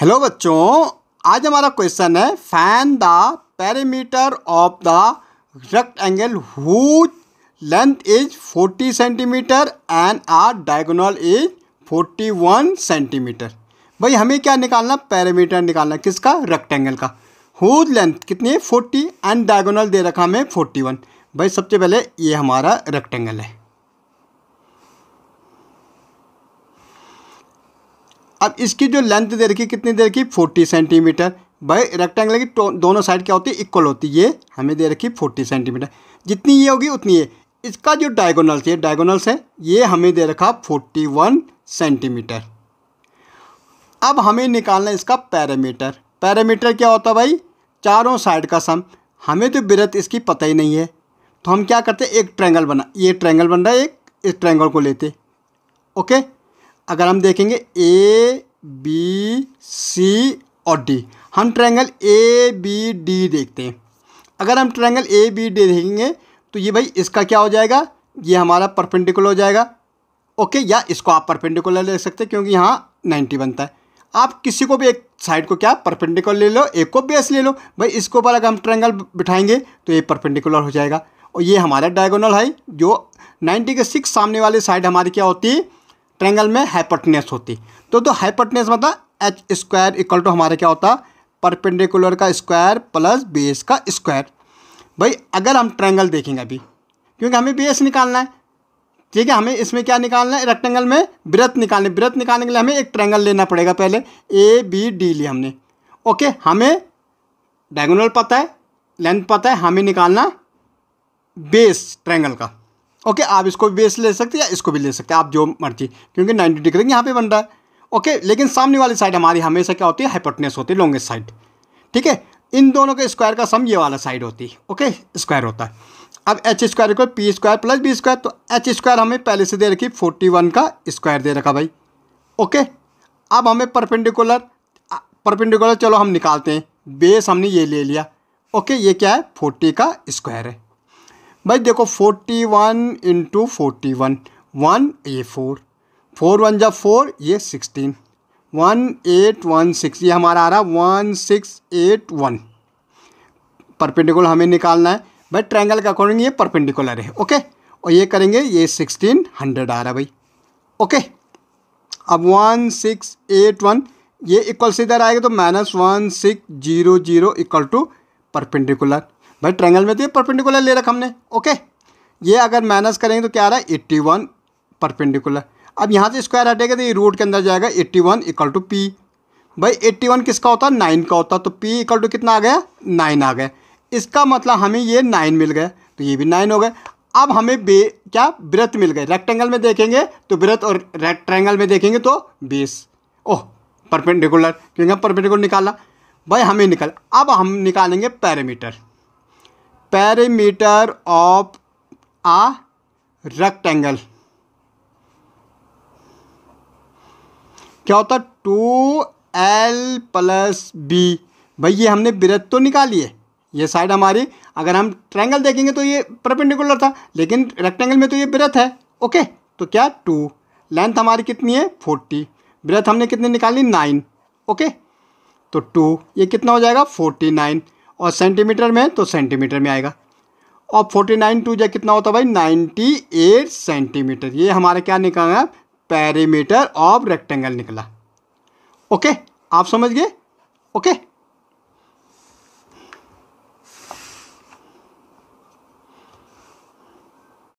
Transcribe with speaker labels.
Speaker 1: hello बच्चों आज हमारा क्वेश्चन है find the parameter of the angle whose length is 40 centimetre and are diagonal is 41 centimetre भाई हमें क्या निकालना पैरामीटर निकालना किसका एंगल का हुज लेंथ कितनी है 40 एंड डायगोनल दे रखा हमें 41 भाई सबसे पहले ये हमारा एंगल है अब इसकी जो लेंथ दे रखी कितनी दे रखी फोर्टी सेंटीमीटर भाई रेक्टेंगल की दोनों साइड क्या होती है इक्वल होती है ये हमें दे रखी फोर्टी सेंटीमीटर जितनी ये होगी उतनी ये इसका जो डायगोनल्स है डायगोनल्स है ये हमें दे रखा फोर्टी वन सेंटीमीटर अब हमें निकालना है इसका पैरामीटर पैरामीटर क्या होता भाई चारों साइड का सम हमें तो बिरत इसकी पता ही नहीं है तो हम क्या करते एक ट्रैंगल बना ये ट्रैंगल बन रहा है एक इस ट्रैंगल को लेते ओके अगर हम देखेंगे ए बी सी और डी हम ट्रायंगल ए बी डी देखते हैं अगर हम ट्रायंगल ए बी डी देखेंगे तो ये भाई इसका क्या हो जाएगा ये हमारा परपेंडिकुलर हो जाएगा ओके या इसको आप परपेंडिकुलर ले सकते हैं क्योंकि यहाँ नाइन्टी बनता है आप किसी को भी एक साइड को क्या परपेंडिकुलर ले लो एक को बेस ले लो भाई इसके ऊपर अगर हम ट्रायंगल बिठाएंगे तो ये परपेंडिकुलर हो जाएगा और ये हमारा डायगोनल है जो 90 के सिक्स सामने वाली साइड हमारी क्या होती है ट्रेंगल में हाइपोटनेस होती तो तो हाइपोटनेस मतलब एच स्क्वायर इक्वल टू हमारे क्या होता परपेंडिकुलर का स्क्वायर प्लस बेस का स्क्वायर भाई अगर हम ट्रेंगल देखेंगे अभी क्योंकि हमें बेस निकालना है ठीक है हमें इसमें क्या निकालना है रेक्टेंगल में वृत्त निकालने वृत्त निकालने के लिए हमें एक ट्रेंगल लेना पड़ेगा पहले ए बी डी लिया हमने ओके हमें डायगोनल पता है लेंथ पता है हमें निकालना बेस ट्रेंगल का ओके आप इसको भी बेस ले सकते हैं या इसको भी ले सकते हैं आप जो मर्जी क्योंकि नाइन्टी डिग्री तो यहाँ पर बन रहा है ओके लेकिन सामने वाली साइड हमारी हमेशा क्या होती है हाइपोटनेस होती है लॉन्गेस्ट साइड ठीक है इन दोनों के स्क्वायर का सम ये वाला साइड होती है ओके स्क्वायर होता है अब एच स्क्वायर को P square plus B square तो एच स्क्वायर हमें पहले से दे रखी फोर्टी वन का स्क्वायर दे रखा भाई ओके अब हमें परपेंडिकुलर परपेंडिकुलर चलो हम निकालते हैं बेस हमने ये ले लिया ओके ये क्या है फोर्टी का स्क्वायर है भाई देखो forty one into forty one one ए फोर फोर वन जब फोर ये sixteen one eight one six ये हमारा आ रहा one six eight one perpendicular हमें निकालना है भाई ट्रायंगल का अकॉर्डिंग ये परपेंडिकुलर है ओके और ये करेंगे ये सिक्सटीन हंड्रेड आ रहा है भाई ओके अब वन सिक्स एट वन ये इक्वल से इधर आएगा तो minus one six zero zero equal to perpendicular भाई ट्रैंगल में तो ये परपेंडिकुलर ले रखा हमने ओके ये अगर माइनस करेंगे तो क्या आ रहा है एट्टी वन परपेंडिकुलर अब यहाँ से स्क्वायर हटेगा तो ये रूट के अंदर जाएगा eighty one equal to P भाई एट्टी वन किसका होता है नाइन का होता तो पी इक्वल टू कितना आ गया नाइन आ गया इसका मतलब हमें ये नाइन मिल गया तो ये भी नाइन हो गए अब हमें बे क्या ब्रथ मिल गए रेक्टेंगल में देखेंगे तो ब्रथ और रेक्टेंगल में देखेंगे तो बेस ओह परपेंडिकुलर क्योंकि परपेंडिकुलर निकाला भाई हमें निकल अब हम निकालेंगे parameter perimeter of a rectangle क्या होता टू एल प्लस बी भाई ये हमने ब्रेथ तो निकाली है ये साइड हमारी अगर हम ट्रैंगल देखेंगे तो ये परपेंडिकुलर था लेकिन रेक्टेंगल में तो ये ब्रेथ है ओके तो क्या टू लेंथ हमारी कितनी है फोर्टी ब्रेथ हमने कितनी निकाली नाइन ओके तो टू ये कितना हो जाएगा फोर्टी नाइन और सेंटीमीटर में तो सेंटीमीटर में आएगा और फोर्टी नाइन टू जै कितना होता है भाई नाइन्टी एट सेंटीमीटर ये हमारा क्या निकला पैरीमीटर ऑफ रेक्टेंगल निकला ओके आप समझ गए ओके